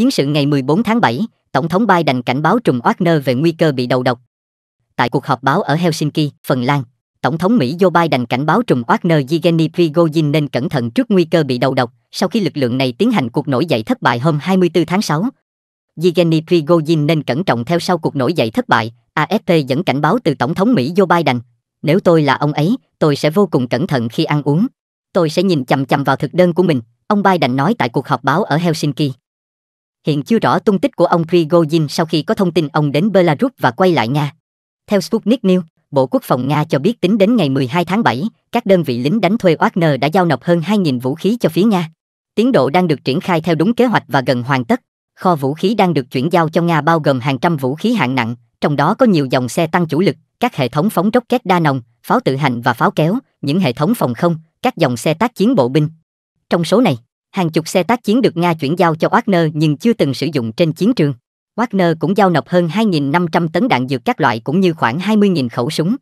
Chiến sự ngày 14 tháng 7, Tổng thống Biden cảnh báo trùm Wagner về nguy cơ bị đầu độc. Tại cuộc họp báo ở Helsinki, Phần Lan, Tổng thống Mỹ Joe Biden cảnh báo trùm Wagner Yevgeny Prigozhin nên cẩn thận trước nguy cơ bị đầu độc sau khi lực lượng này tiến hành cuộc nổi dậy thất bại hôm 24 tháng 6. Yevgeny Prigozhin nên cẩn trọng theo sau cuộc nổi dậy thất bại, AFP dẫn cảnh báo từ Tổng thống Mỹ Joe Biden. Nếu tôi là ông ấy, tôi sẽ vô cùng cẩn thận khi ăn uống. Tôi sẽ nhìn chằm chằm vào thực đơn của mình, ông Biden nói tại cuộc họp báo ở Helsinki. Hiện chưa rõ tung tích của ông Prigozhin sau khi có thông tin ông đến Belarus và quay lại Nga. Theo Sputnik News, Bộ Quốc phòng Nga cho biết tính đến ngày 12 tháng 7, các đơn vị lính đánh thuê Wagner đã giao nộp hơn 2.000 vũ khí cho phía Nga. Tiến độ đang được triển khai theo đúng kế hoạch và gần hoàn tất. Kho vũ khí đang được chuyển giao cho Nga bao gồm hàng trăm vũ khí hạng nặng, trong đó có nhiều dòng xe tăng chủ lực, các hệ thống phóng rocket đa nòng, pháo tự hành và pháo kéo, những hệ thống phòng không, các dòng xe tác chiến bộ binh. Trong số này, Hàng chục xe tác chiến được Nga chuyển giao cho Wagner nhưng chưa từng sử dụng trên chiến trường. Wagner cũng giao nộp hơn 2.500 tấn đạn dược các loại cũng như khoảng 20.000 khẩu súng,